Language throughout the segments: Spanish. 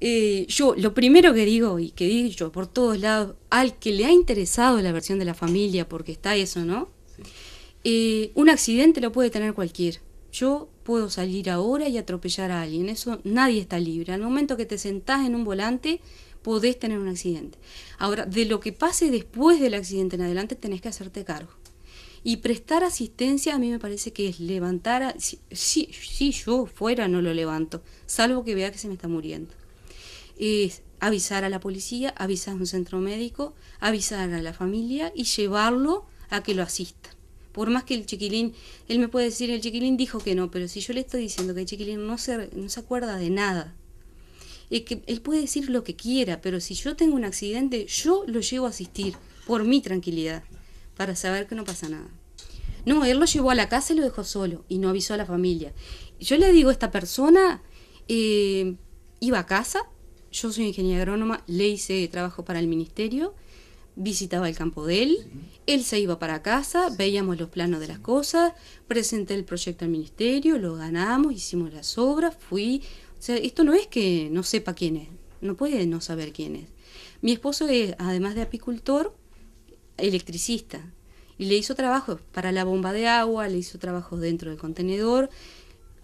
Eh, yo lo primero que digo y que digo yo por todos lados, al que le ha interesado la versión de la familia, porque está eso, ¿no? Eh, un accidente lo puede tener cualquier. Yo puedo salir ahora y atropellar a alguien, eso nadie está libre. Al momento que te sentás en un volante, podés tener un accidente. Ahora, de lo que pase después del accidente en adelante, tenés que hacerte cargo. Y prestar asistencia a mí me parece que es levantar, a, yo fuera no lo levanto, salvo que vea que se me está muriendo es avisar a la policía, avisar a un centro médico, avisar a la familia y llevarlo a que lo asista. Por más que el chiquilín, él me puede decir, el chiquilín dijo que no, pero si yo le estoy diciendo que el chiquilín no se, no se acuerda de nada, que él puede decir lo que quiera, pero si yo tengo un accidente, yo lo llevo a asistir, por mi tranquilidad, para saber que no pasa nada. No, él lo llevó a la casa y lo dejó solo, y no avisó a la familia. Yo le digo, esta persona eh, iba a casa, yo soy ingeniera agrónoma, le hice trabajo para el ministerio, visitaba el campo de él, él se iba para casa, veíamos los planos de las cosas, presenté el proyecto al ministerio, lo ganamos, hicimos las obras, fui... O sea, esto no es que no sepa quién es, no puede no saber quién es. Mi esposo es, además de apicultor, electricista, y le hizo trabajo para la bomba de agua, le hizo trabajos dentro del contenedor,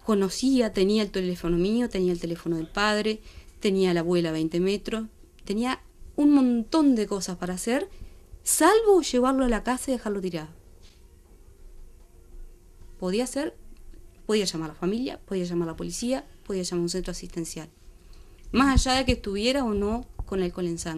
conocía, tenía el teléfono mío, tenía el teléfono del padre, tenía la abuela 20 metros, tenía un montón de cosas para hacer, salvo llevarlo a la casa y dejarlo tirado. Podía hacer, podía llamar a la familia, podía llamar a la policía, podía llamar a un centro asistencial. Más allá de que estuviera o no con alcohol en sangre.